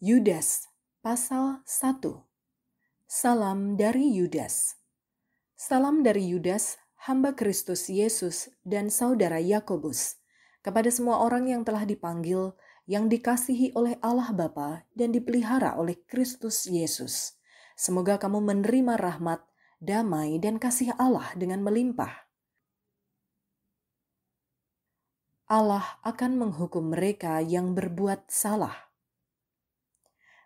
Yudas pasal 1 Salam dari Yudas Salam dari Yudas, hamba Kristus Yesus dan saudara Yakobus, kepada semua orang yang telah dipanggil, yang dikasihi oleh Allah Bapa dan dipelihara oleh Kristus Yesus. Semoga kamu menerima rahmat, damai, dan kasih Allah dengan melimpah. Allah akan menghukum mereka yang berbuat salah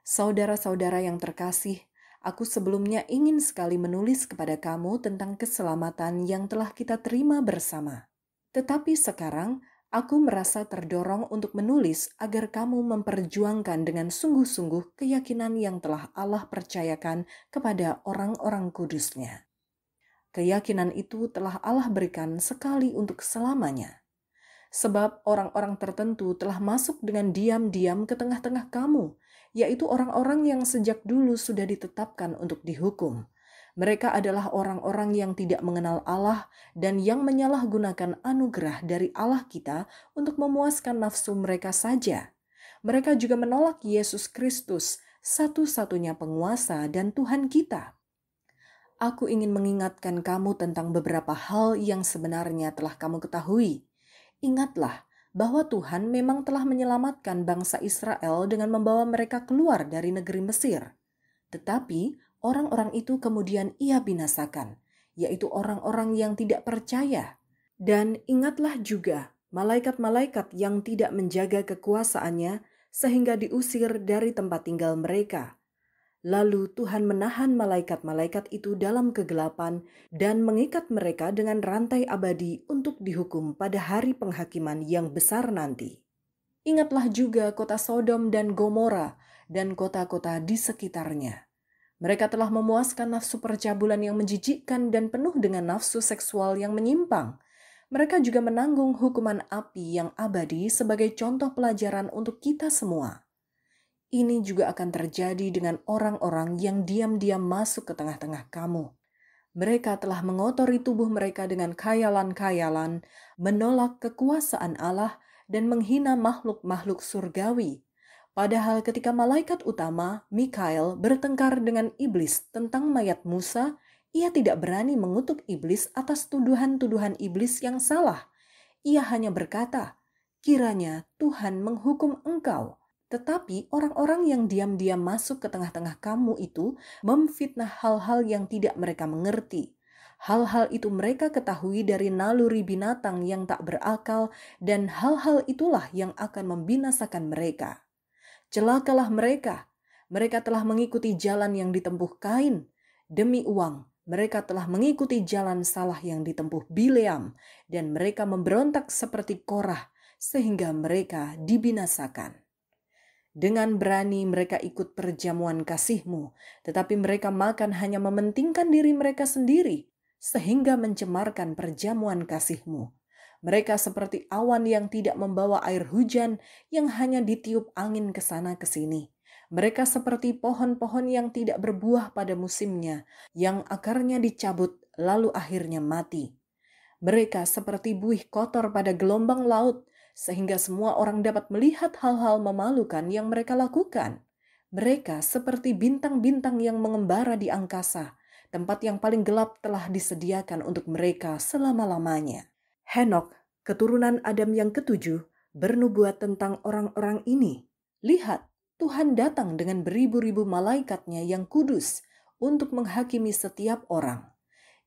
Saudara-saudara yang terkasih, aku sebelumnya ingin sekali menulis kepada kamu tentang keselamatan yang telah kita terima bersama. Tetapi sekarang, aku merasa terdorong untuk menulis agar kamu memperjuangkan dengan sungguh-sungguh keyakinan yang telah Allah percayakan kepada orang-orang kudusnya. Keyakinan itu telah Allah berikan sekali untuk selamanya sebab orang-orang tertentu telah masuk dengan diam-diam ke tengah-tengah kamu, yaitu orang-orang yang sejak dulu sudah ditetapkan untuk dihukum. Mereka adalah orang-orang yang tidak mengenal Allah dan yang menyalahgunakan anugerah dari Allah kita untuk memuaskan nafsu mereka saja. Mereka juga menolak Yesus Kristus, satu-satunya penguasa dan Tuhan kita aku ingin mengingatkan kamu tentang beberapa hal yang sebenarnya telah kamu ketahui. Ingatlah bahwa Tuhan memang telah menyelamatkan bangsa Israel dengan membawa mereka keluar dari negeri Mesir. Tetapi orang-orang itu kemudian ia binasakan, yaitu orang-orang yang tidak percaya. Dan ingatlah juga malaikat-malaikat yang tidak menjaga kekuasaannya sehingga diusir dari tempat tinggal mereka Lalu Tuhan menahan malaikat-malaikat itu dalam kegelapan dan mengikat mereka dengan rantai abadi untuk dihukum pada hari penghakiman yang besar nanti. Ingatlah juga kota Sodom dan Gomora dan kota-kota di sekitarnya. Mereka telah memuaskan nafsu percabulan yang menjijikkan dan penuh dengan nafsu seksual yang menyimpang. Mereka juga menanggung hukuman api yang abadi sebagai contoh pelajaran untuk kita semua ini juga akan terjadi dengan orang-orang yang diam-diam masuk ke tengah-tengah kamu. Mereka telah mengotori tubuh mereka dengan khayalan-khayalan, menolak kekuasaan Allah, dan menghina makhluk-makhluk surgawi. Padahal ketika malaikat utama, Mikael, bertengkar dengan iblis tentang mayat Musa, ia tidak berani mengutuk iblis atas tuduhan-tuduhan iblis yang salah. Ia hanya berkata, "Kiranya Tuhan menghukum engkau." Tetapi orang-orang yang diam-diam masuk ke tengah-tengah kamu itu memfitnah hal-hal yang tidak mereka mengerti. Hal-hal itu mereka ketahui dari naluri binatang yang tak berakal dan hal-hal itulah yang akan membinasakan mereka. Celakalah mereka. Mereka telah mengikuti jalan yang ditempuh Kain demi uang. Mereka telah mengikuti jalan salah yang ditempuh Bileam dan mereka memberontak seperti Korah sehingga mereka dibinasakan. Dengan berani mereka ikut perjamuan kasihmu, tetapi mereka makan hanya mementingkan diri mereka sendiri, sehingga mencemarkan perjamuan kasihmu. Mereka seperti awan yang tidak membawa air hujan yang hanya ditiup angin ke sana ke sini. Mereka seperti pohon-pohon yang tidak berbuah pada musimnya, yang akarnya dicabut lalu akhirnya mati. Mereka seperti buih kotor pada gelombang laut sehingga semua orang dapat melihat hal-hal memalukan yang mereka lakukan. Mereka seperti bintang-bintang yang mengembara di angkasa, tempat yang paling gelap telah disediakan untuk mereka selama-lamanya. Henok, keturunan Adam yang ketujuh, bernubuat tentang orang-orang ini. Lihat, Tuhan datang dengan beribu-ribu malaikatnya yang kudus untuk menghakimi setiap orang.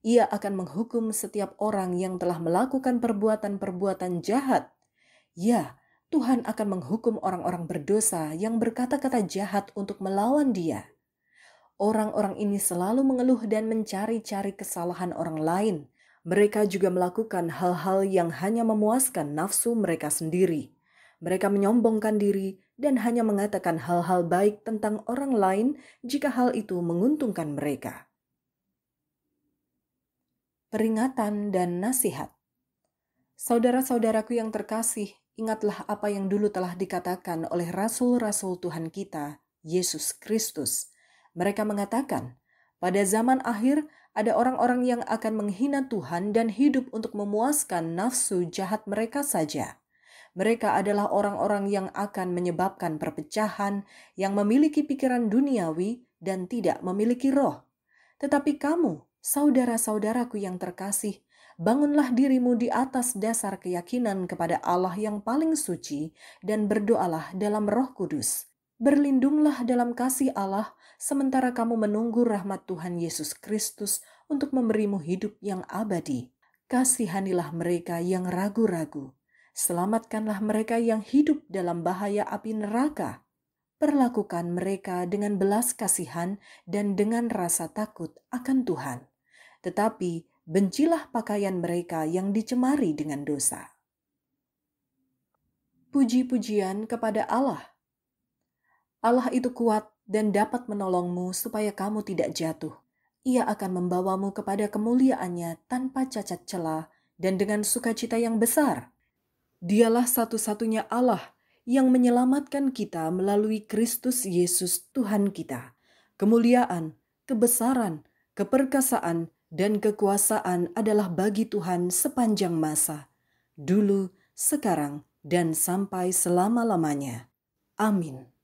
Ia akan menghukum setiap orang yang telah melakukan perbuatan-perbuatan jahat Ya, Tuhan akan menghukum orang-orang berdosa yang berkata-kata jahat untuk melawan Dia. Orang-orang ini selalu mengeluh dan mencari-cari kesalahan orang lain. Mereka juga melakukan hal-hal yang hanya memuaskan nafsu mereka sendiri. Mereka menyombongkan diri dan hanya mengatakan hal-hal baik tentang orang lain jika hal itu menguntungkan mereka. Peringatan dan nasihat Saudara-saudaraku yang terkasih, ingatlah apa yang dulu telah dikatakan oleh rasul-rasul Tuhan kita, Yesus Kristus. Mereka mengatakan, pada zaman akhir ada orang-orang yang akan menghina Tuhan dan hidup untuk memuaskan nafsu jahat mereka saja. Mereka adalah orang-orang yang akan menyebabkan perpecahan, yang memiliki pikiran duniawi dan tidak memiliki roh. Tetapi kamu, saudara-saudaraku yang terkasih, bangunlah dirimu di atas dasar keyakinan kepada Allah yang paling suci dan berdoalah dalam roh kudus. Berlindunglah dalam kasih Allah sementara kamu menunggu rahmat Tuhan Yesus Kristus untuk memberimu hidup yang abadi. Kasihanilah mereka yang ragu-ragu. Selamatkanlah mereka yang hidup dalam bahaya api neraka perlakukan mereka dengan belas kasihan dan dengan rasa takut akan Tuhan. Tetapi bencilah pakaian mereka yang dicemari dengan dosa. Puji-pujian kepada Allah. Allah itu kuat dan dapat menolongmu supaya kamu tidak jatuh. Ia akan membawamu kepada kemuliaannya tanpa cacat celah dan dengan sukacita yang besar. Dialah satu-satunya Allah yang menyelamatkan kita melalui Kristus Yesus Tuhan kita. Kemuliaan, kebesaran, keperkasaan, dan kekuasaan adalah bagi Tuhan sepanjang masa, dulu, sekarang, dan sampai selama-lamanya. Amin.